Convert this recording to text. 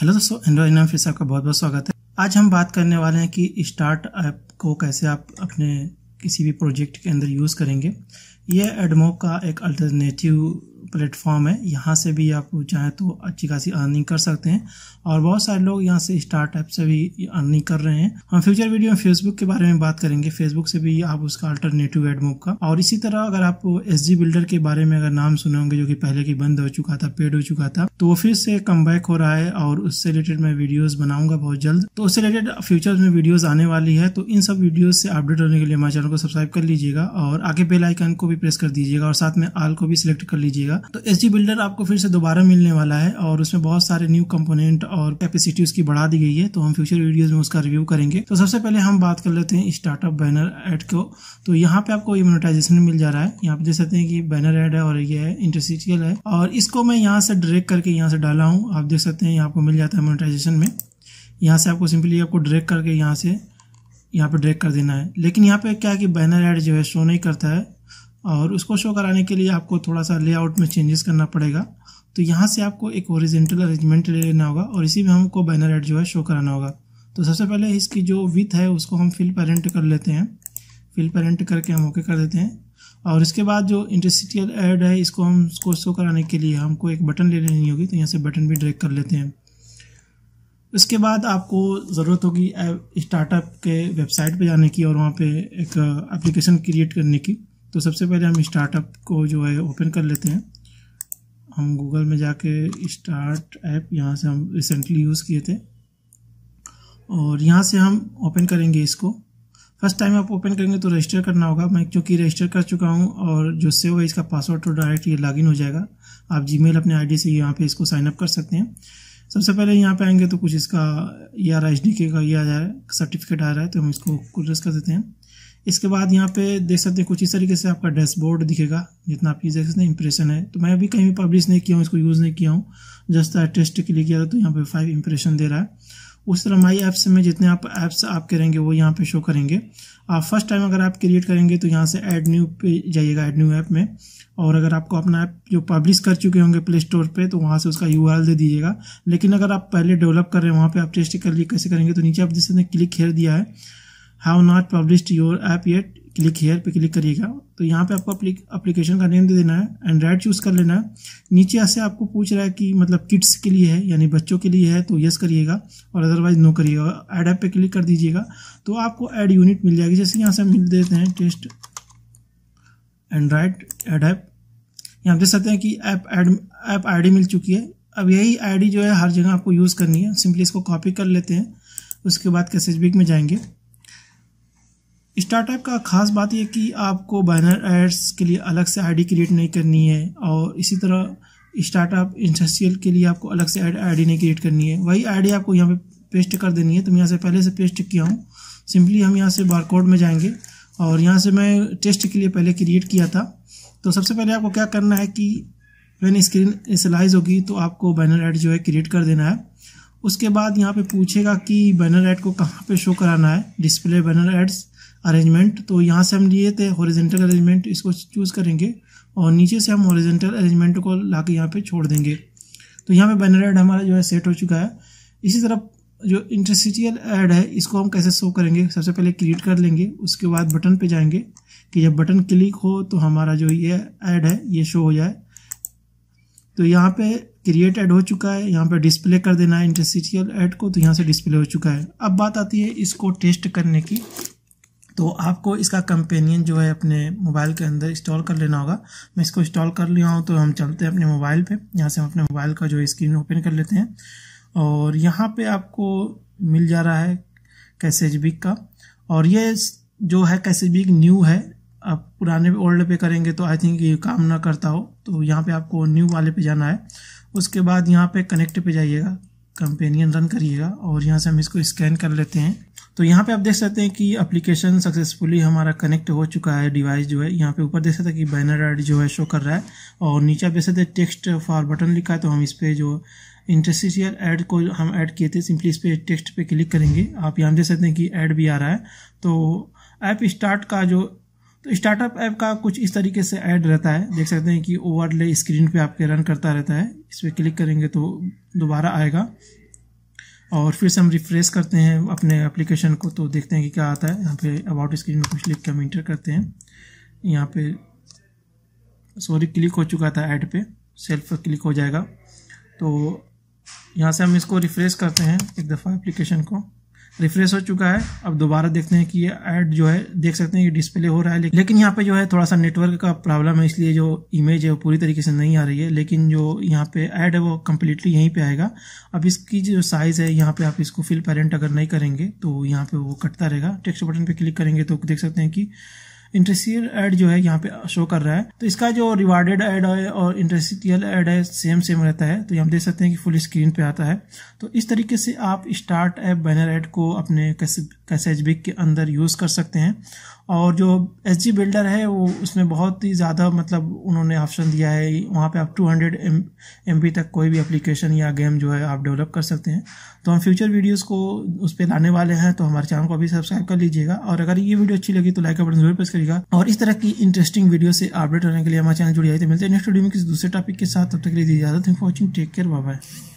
hello दोस्तों Android नाम फिर से आपका बहुत बहुत स्वागत है आज हम बात करने वाले हैं कि स्टार्ट ऐप को कैसे आप अपने किसी भी प्रोजेक्ट के अंदर यूज़ करेंगे ये एडमो का एक अल्टरनेटिव प्लेटफॉर्म है यहाँ से भी आप चाहें तो अच्छी खासी अर्निंग कर सकते हैं और बहुत सारे लोग यहाँ से स्टार्टअप से भी अर्निंग कर रहे हैं हम फ्यूचर वीडियो में फेसबुक के बारे में बात करेंगे फेसबुक से भी आप उसका अल्टरनेटिव एड का और इसी तरह अगर आप एस बिल्डर के बारे में अगर नाम सुने होंगे जो कि पहले की बंद हो चुका था पेड हो चुका था तो वो फिर से कम हो रहा है और उससे रिलेटेड मैं वीडियोज बनाऊंगा बहुत जल्द तो उससे रिलेटेड फ्यूचर में वीडियोज आने वाली है तो इन सब वीडियो से अपडेट होने के लिए हमारे चैनल को सब्सक्राइब कर लीजिएगा और आगे बेल आइकन को भी प्रेस कर दीजिएगा और साथ में आल को भी सिलेक्ट कर लीजिएगा तो एस बिल्डर आपको फिर से दोबारा मिलने वाला है और उसमें बहुत सारे न्यू कंपोनेंट और कैपेसिटी उसकी बढ़ा दी गई है तो हम फ्यूचर वीडियोज में उसका रिव्यू करेंगे तो सबसे पहले हम बात कर लेते हैं स्टार्टअप बैनर एड को तो यहाँ पे आपको ये मोनोटाइजेशन मिल जा रहा है यहाँ पे देख सकते हैं कि बैनर एड है और ये है इंटरसिटियल है और इसको मैं यहाँ से डायरेक्ट करके यहाँ से डाला हूँ आप देख सकते हैं यहाँ आपको मिल जाता है मोनोटाइजेशन में यहाँ से आपको सिंपली आपको डायरेक्ट करके यहाँ से यहाँ पे ड्रेक कर देना है लेकिन यहाँ पे क्या है कि बैनर एड जो है शो नहीं करता है और उसको शो कराने के लिए आपको थोड़ा सा लेआउट में चेंजेस करना पड़ेगा तो यहाँ से आपको एक ओरिजेंटल अरेंजमेंट ले लेना होगा और इसी में हमको बैनर एड जो है शो कराना होगा तो सबसे पहले इसकी जो विथ है उसको हम फिल पेरेंट कर लेते हैं फिल पेरेंट करके हम ओके कर देते हैं और इसके बाद जो इंटरसिटियल एड है इसको हम उसको शो कराने के लिए हमको एक बटन ले लेनी होगी तो यहाँ से बटन भी ड्रैग कर लेते हैं उसके बाद आपको ज़रूरत होगी स्टार्टअप के वेबसाइट पर जाने की और वहाँ पर एक एप्लीकेशन क्रिएट करने की तो सबसे पहले हम स्टार्टअप को जो है ओपन कर लेते हैं हम गूगल में जाके स्टार्ट ऐप यहाँ से हम रिसेंटली यूज़ किए थे और यहाँ से हम ओपन करेंगे इसको फर्स्ट टाइम आप ओपन करेंगे तो रजिस्टर करना होगा मैं क्योंकि रजिस्टर कर चुका हूँ और जो सेव है इसका पासवर्ड तो डायरेक्ट ये लॉगिन हो जाएगा आप जीमेल अपने आईडी से यहाँ पे इसको साइन अप कर सकते हैं सबसे पहले यहाँ पे आएंगे तो कुछ इसका या आर के का ये आ जाए सर्टिफिकेट आ रहा है तो हम इसको कुरस कर देते हैं इसके बाद यहाँ पे देख सकते हैं कुछ इस तरीके से आपका डैशबोर्ड दिखेगा जितना आप ये देख सकते हैं इंप्रेशन है तो मैं अभी कहीं भी पब्लिश नहीं किया हूँ इसको यूज़ नहीं किया हूँ जस्ट टेस्ट के लिए किया था तो यहाँ पे फाइव इंप्रेशन दे रहा है उस तरह माई ऐप्स में जितने आप ऐप्स आप करेंगे वो यहाँ पे शो करेंगे आप फर्स्ट टाइम अगर आप क्रिएट करेंगे तो यहाँ से एड न्यू पे जाइएगा एड न्यू ऐप में और अगर आपको अपना ऐप जो पब्लिश कर चुके होंगे प्ले स्टोर पर तो वहाँ से उसका यू दे दीजिएगा लेकिन अगर आप पहले डेवलप कर रहे हैं वहाँ पर आप टेस्ट कर लिए कैसे करेंगे तो नीचे आप जिसने क्लिक खेल दिया है have not published your app yet click here पे क्लिक करिएगा तो यहाँ पे आपको अप्लीकेशन का नेम दे देना है एंड चूज़ कर लेना है नीचे ऐसे आपको पूछ रहा है कि मतलब किड्स के लिए है यानी बच्चों के लिए है तो यस करिएगा और अदरवाइज नो करिएगा एड ऐप पे क्लिक कर दीजिएगा तो आपको एड यूनिट मिल जाएगी जैसे यहाँ से हम मिल देते हैं टेस्ट एंड्राइड एड ऐप यहाँ देख सकते हैं कि ऐप एड ऐप डी मिल चुकी है अब यही डी जो है हर जगह आपको यूज़ करनी है सिंपली इसको कॉपी कर लेते हैं उसके बाद कैसेज बिक में जाएंगे स्टार्टअप का खास बात यह कि आपको बैनर एड्स के लिए अलग से आईडी क्रिएट नहीं करनी है और इसी तरह स्टार्टअप इंडस्ट्रियल के लिए आपको अलग से आईडी नहीं क्रिएट करनी है वही आईडी आपको यहाँ पे पेस्ट कर देनी है तो मैं यहाँ से पहले से पेस्ट किया हूँ सिंपली हम यहाँ से बारकोड में जाएंगे और यहाँ से मैं टेस्ट के लिए पहले क्रिएट किया था तो सबसे पहले आपको क्या करना है कि वैन स्क्रीन इसलाइज होगी तो आपको बैनर एड जो है क्रिएट कर देना है उसके बाद यहाँ पे पूछेगा कि बैनर एड को कहाँ पे शो कराना है डिस्प्ले बैनर एड्स अरेंजमेंट तो यहाँ से हम लिए थे हॉरिजेंटल अरेंजमेंट इसको चूज़ करेंगे और नीचे से हम हॉरिजेंटल अरेंजमेंट को ला के यहाँ पर छोड़ देंगे तो यहाँ पे बैनर एड हमारा जो है सेट हो चुका है इसी तरह जो इंटरसिटियल ऐड है इसको हम कैसे शो करेंगे सबसे पहले क्रिएट कर लेंगे उसके बाद बटन पर जाएंगे कि जब बटन क्लिक हो तो हमारा जो ये ऐड है ये शो हो जाए तो यहाँ पे क्रिएट ऐड हो चुका है यहाँ पे डिस्प्ले कर देना है इंटरसिटियल ऐड को तो यहाँ से डिस्प्ले हो चुका है अब बात आती है इसको टेस्ट करने की तो आपको इसका कंपेनियन जो है अपने मोबाइल के अंदर इंस्टॉल कर लेना होगा मैं इसको इंस्टॉल कर लिया हूँ तो हम चलते हैं अपने मोबाइल पे यहाँ से हम अपने मोबाइल का जो स्क्रीन ओपन कर लेते हैं और यहाँ पे आपको मिल जा रहा है कैसेज बिक का और ये जो है कैसेज बिक न्यू है आप पुराने ओल्ड पे करेंगे तो आई थिंक ये काम ना करता हो तो यहाँ पर आपको न्यू वाले पे जाना है उसके बाद यहाँ पे कनेक्ट पे जाइएगा कंपेनियन रन करिएगा और यहाँ से हम इसको स्कैन कर लेते हैं तो यहाँ पे आप देख सकते हैं कि एप्लीकेशन सक्सेसफुली हमारा कनेक्ट हो चुका है डिवाइस जो है यहाँ पे ऊपर देख सकते हैं कि बैनर आईडी जो है शो कर रहा है और नीचे आप देख सकते हैं टेक्स्ट फॉर बटन लिखा है तो हम इस पर जो इंटरसिशियल ऐड को हम ऐड किए थे सिंपली इस पर टेक्स्ट पे क्लिक करेंगे आप यहाँ देख सकते हैं कि ऐड भी आ रहा है तो ऐप स्टार्ट का जो तो स्टार्टअप ऐप का कुछ इस तरीके से ऐड रहता है देख सकते हैं कि ओवरले स्क्रीन पे आपके रन करता रहता है इस पर क्लिक करेंगे तो दोबारा आएगा और फिर से हम रिफ्रेश करते हैं अपने एप्लीकेशन को तो देखते हैं कि क्या आता है यहाँ पे अबाउट स्क्रीन में कुछ लिख के हम इंटर करते हैं यहाँ पे सॉरी क्लिक हो चुका था ऐड पे सेल्फ पर क्लिक हो जाएगा तो यहाँ से हम इसको रिफ्रेश करते हैं एक दफ़ा एप्लीकेशन को रिफ्रेश हो चुका है अब दोबारा देखते हैं कि ये ऐड जो है देख सकते हैं कि डिस्प्ले हो रहा है लेकिन यहाँ पे जो है थोड़ा सा नेटवर्क का प्रॉब्लम है इसलिए जो इमेज है वो पूरी तरीके से नहीं आ रही है लेकिन जो यहाँ पे ऐड है वो कम्प्लीटली यहीं पे आएगा अब इसकी जो साइज़ है यहाँ पे आप इसको फिल पेरेंट अगर नहीं करेंगे तो यहाँ पे वो कटता रहेगा टेक्स्ट बटन पर क्लिक करेंगे तो देख सकते हैं कि इंटरेस्टियल एड जो है यहाँ पे शो कर रहा है तो इसका जो रिवार्डेड एड है और इंटरेस्टियल एड है सेम सेम रहता है तो हम देख सकते हैं कि फुल स्क्रीन पे आता है तो इस तरीके से आप स्टार्ट ऐप बैनर एड को अपने कैसे कैसे एच के अंदर यूज़ कर सकते हैं और जो एच जी बिल्डर है वो उसमें बहुत ही ज़्यादा मतलब उन्होंने ऑप्शन दिया है वहाँ पे आप 200 हंड्रेड एम तक कोई भी एप्लीकेशन या गेम जो है आप डेवलप कर सकते हैं तो हम फ्यूचर वीडियोस को उस पर लाने वाले हैं तो हमारे चैनल को अभी सब्सक्राइब कर लीजिएगा और अगर ये वीडियो अच्छी लगी तो लाइक का बटन जरूर प्रेस करिएगा और इस तरह की इंटरेस्टिंग वीडियो से अपडेट होने के लिए हमारे चैनल आई थी तो मिलते हैं नेक्स्ट वीडियो में किसी दूसरे टॉपिक के साथ तब तक के लिए इजाजत है for watching take care bye